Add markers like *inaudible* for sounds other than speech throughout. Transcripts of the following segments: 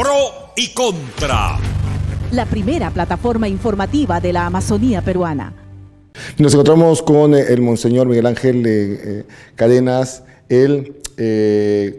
pro y contra. La primera plataforma informativa de la Amazonía peruana. Nos encontramos con eh, el Monseñor Miguel Ángel eh, eh, Cadenas, él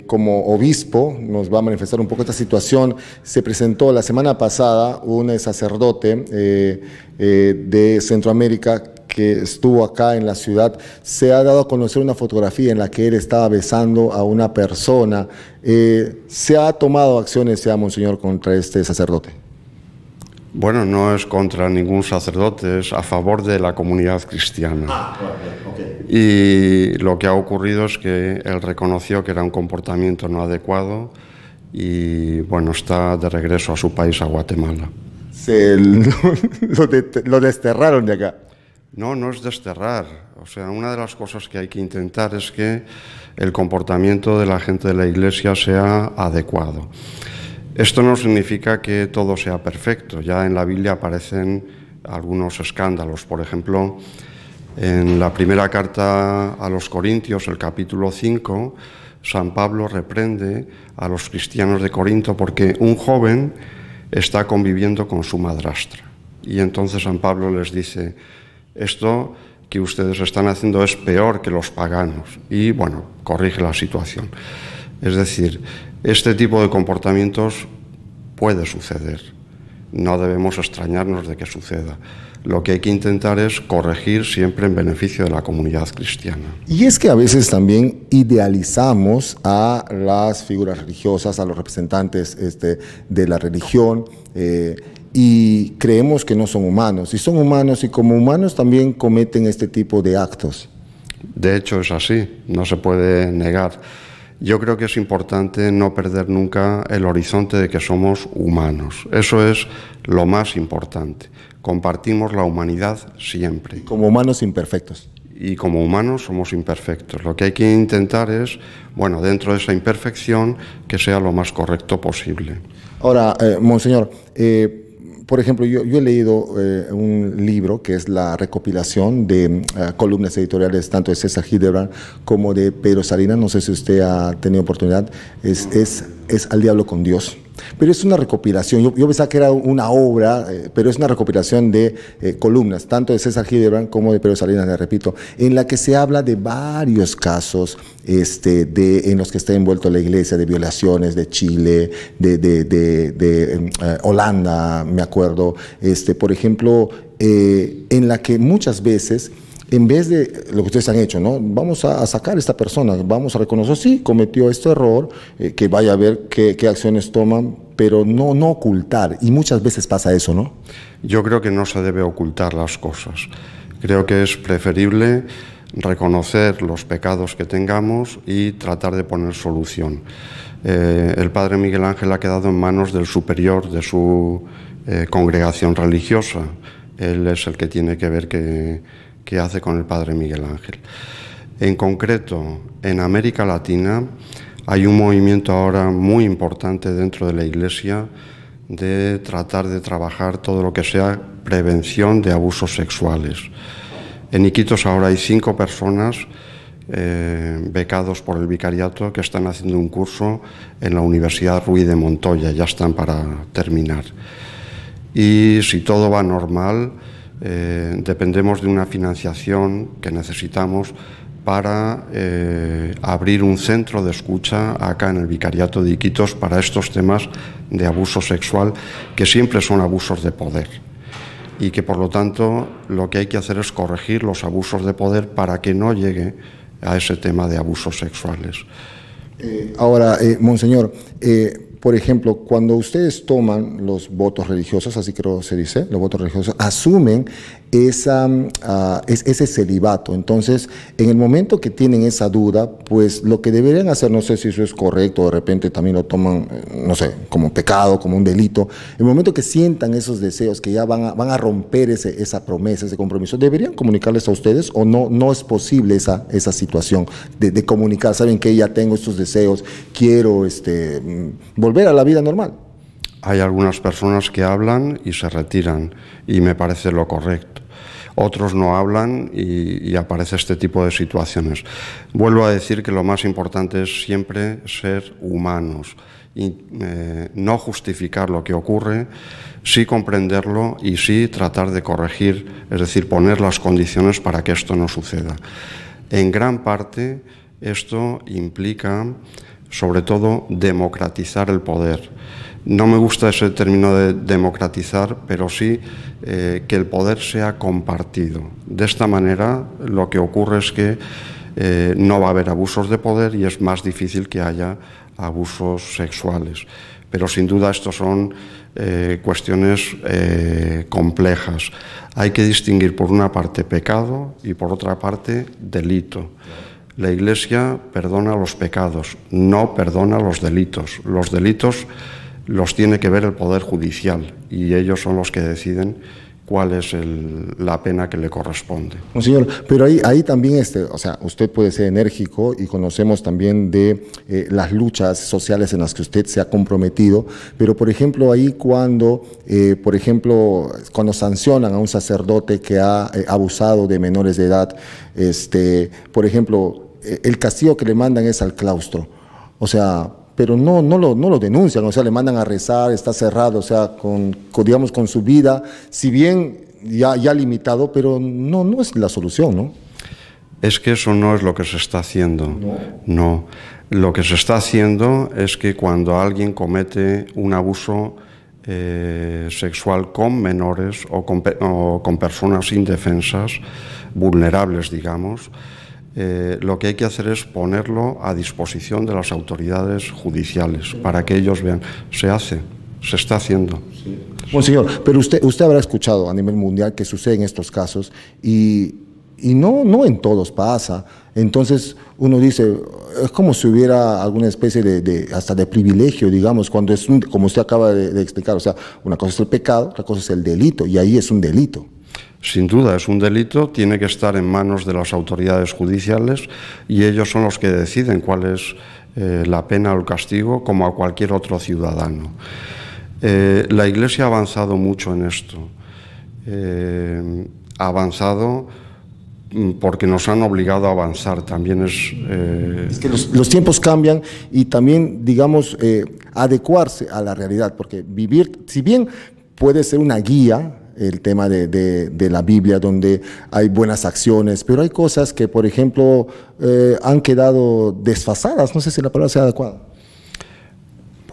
como obispo nos va a manifestar un poco esta situación. Se presentó la semana pasada un sacerdote de Centroamérica que estuvo acá en la ciudad, se ha dado a conocer una fotografía en la que él estaba besando a una persona. Eh, ¿Se ha tomado acciones ya, Monseñor, contra este sacerdote? Bueno, no es contra ningún sacerdote, es a favor de la comunidad cristiana. Ah, y lo que ha ocurrido es que él reconoció que era un comportamiento no adecuado y bueno, está de regreso a su país, a Guatemala. Se *laughs* lo desterraron de acá. No, no es desterrar. O sea, una de las cosas que hay que intentar es que el comportamiento de la gente de la Iglesia sea adecuado. Esto no significa que todo sea perfecto. Ya en la Biblia aparecen algunos escándalos. Por ejemplo, en la primera carta a los Corintios, el capítulo 5, San Pablo reprende a los cristianos de Corinto porque un joven está conviviendo con su madrastra. Y entonces San Pablo les dice, esto que ustedes están haciendo es peor que los paganos y, bueno, corrige la situación. Es decir, este tipo de comportamientos puede suceder. No debemos extrañarnos de que suceda. Lo que hay que intentar es corregir siempre en beneficio de la comunidad cristiana. Y es que a veces también idealizamos a las figuras religiosas, a los representantes este, de la religión. Eh, y creemos que no son humanos. Y son humanos y como humanos también cometen este tipo de actos. De hecho, es así, no se puede negar. Yo creo que es importante no perder nunca el horizonte de que somos humanos. Eso es lo más importante. Compartimos la humanidad siempre. Como humanos imperfectos. Y como humanos somos imperfectos. Lo que hay que intentar es, bueno, dentro de esa imperfección, que sea lo más correcto posible. Ahora, eh, monseñor, eh, por ejemplo, yo, he leído eh, un libro que es la recopilación de eh, columnas editoriales tanto de César Hildebrand como de Pedro Salinas. No sé si usted ha tenido oportunidad. Es, es, es Al Diablo con Dios. Pero es una recopilación, yo, pensaba que era una obra, eh, pero es una recopilación de eh, columnas, tanto de César Hildebrand como de Pedro Salinas, le repito, en la que se habla de varios casos este, de, en los que está envuelto la iglesia, de violaciones de Chile, de, em, eh, Holanda, me acuerdo, este, por ejemplo, en la que muchas veces en vez de lo que ustedes han hecho, ¿no? Vamos a, sacar a esta persona, vamos a reconocer, sí, cometió este error, eh, que vaya a ver qué, acciones toman, pero no, no ocultar. Y muchas veces pasa eso, ¿no? Yo creo que no se debe ocultar las cosas. Creo que es preferible reconocer los pecados que tengamos y tratar de poner solución. Eh, el padre Miguel Ángel ha quedado en manos del superior de su eh, congregación religiosa. Él es el que tiene que ver que que hace con el padre Miguel Ángel. En concreto, en América Latina hay un movimiento ahora muy importante dentro de la Iglesia de tratar de trabajar todo lo que sea prevención de abusos sexuales. En Iquitos ahora hay cinco personas eh, becados por el vicariato que están haciendo un curso en la Universidad Ruiz de Montoya, ya están para terminar. Y si todo va normal, eh, dependemos de una financiación que necesitamos para eh, abrir un centro de escucha acá en el Vicariato de Iquitos para estos temas de abuso sexual, que siempre son abusos de poder. Y que por lo tanto lo que hay que hacer es corregir los abusos de poder para que no llegue a ese tema de abusos sexuales. Eh, ahora, Monseñor, por ejemplo, cuando ustedes toman los votos religiosos, así creo se dice, los votos religiosos, asumen mm, ah, ese celibato. Entonces, en el momento que tienen esa duda, pues lo que deberían hacer, no sé si eso es correcto, de repente también lo toman, eh, no sé, como un pecado, como un delito, en el momento que sientan esos deseos, que ya van a, romper esa promesa, ese compromiso, deberían comunicarles a ustedes o no, no es posible esa, esa situación de, comunicar, saben que ya tengo estos deseos, quiero este, volver mm, volver a la vida normal. Hay algunas personas que hablan y se retiran y me parece lo correcto. Otros no hablan y, aparece este tipo de situaciones. Vuelvo a decir que lo más importante es siempre ser humanos. Y, eh, no justificar lo que ocurre, sí comprenderlo y sí tratar de corregir, es decir, poner las condiciones para que esto no suceda. En gran parte esto implica sobre todo democratizar el poder. No me gusta ese término de democratizar, pero sí eh, que el poder sea compartido. De esta manera lo que ocurre es que eh, no va a haber abusos de poder y es más difícil que haya abusos sexuales. Pero sin duda estos son eh, cuestiones complejas. Hay que distinguir por una parte pecado y por otra parte delito. La Iglesia perdona los pecados, no perdona los delitos. Los delitos los tiene que ver el Poder Judicial y ellos son los que deciden cuál es la pena que le corresponde. Señor, pero ahí, ahí también, este, o sea, usted puede ser enérgico y conocemos también de eh, las luchas sociales en las que usted se ha comprometido, pero por ejemplo ahí cuando, eh, por ejemplo, cuando sancionan a un sacerdote que ha eh, abusado de menores de edad, este, por ejemplo, eh, el castigo que le mandan es al claustro. O sea, pero no, no, lo, no lo denuncian, o sea, le mandan a rezar, está cerrado, o sea, con, digamos, con su vida, si bien ya, ya limitado, pero no, no es la solución, ¿no? Es que eso no es lo que se está haciendo. No. Lo que se está haciendo es que cuando alguien comete un abuso eh, sexual con menores o con, o con personas indefensas, vulnerables, digamos, eh, lo que hay que hacer es ponerlo a disposición de las autoridades judiciales para que ellos vean, se hace, se está haciendo. Bueno, señor, pero usted, usted habrá escuchado a nivel mundial que en estos casos y, y no, no en todos pasa. Entonces uno dice, es como si hubiera alguna especie de, hasta de privilegio, digamos, cuando es, como usted acaba de, de explicar, o sea, una cosa es el pecado, otra cosa es el delito, y ahí es un delito sin duda es un delito, tiene que estar en manos de las autoridades judiciales y ellos son los que deciden cuál es eh, la pena o el castigo, como a cualquier otro ciudadano. Eh, la Iglesia ha avanzado mucho en esto. Eh, ha avanzado mm, porque nos han obligado a avanzar. También es. es que los, tiempos cambian y también, digamos, adecuarse a la realidad, porque vivir, si bien puede ser una guía, el tema de, la Biblia, donde hay buenas acciones, pero hay cosas que, por ejemplo, eh, han quedado desfasadas. No sé si la palabra sea adecuada.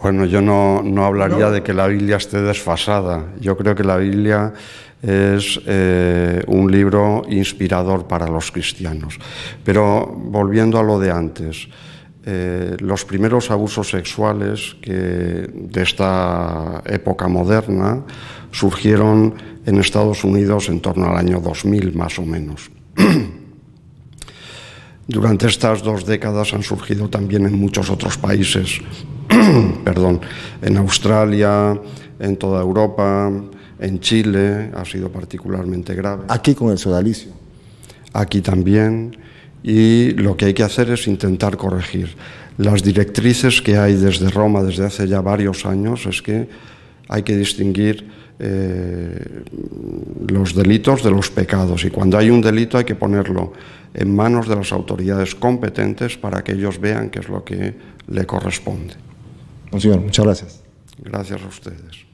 Bueno, yo no, hablaría de que la Biblia esté desfasada. Yo creo que la Biblia es eh, un libro inspirador para los cristianos. Pero volviendo a lo de antes, eh, los primeros abusos sexuales que de esta época moderna surgieron en Estados Unidos en torno al año 2000 más o menos. *clears throat* Durante estas dos décadas han surgido también en muchos otros países, *clears throat* perdón, en Australia, en toda Europa, en Chile ha sido particularmente grave. Aquí con el sodalicio. Aquí también. Y lo que hay que hacer es intentar corregir. Las directrices que hay desde Roma desde hace ya varios años es que hay que distinguir eh, los delitos de los pecados y cuando hay un delito hay que ponerlo en manos de las autoridades competentes para que ellos vean qué es lo que le corresponde. Señor, muchas gracias. Gracias a ustedes.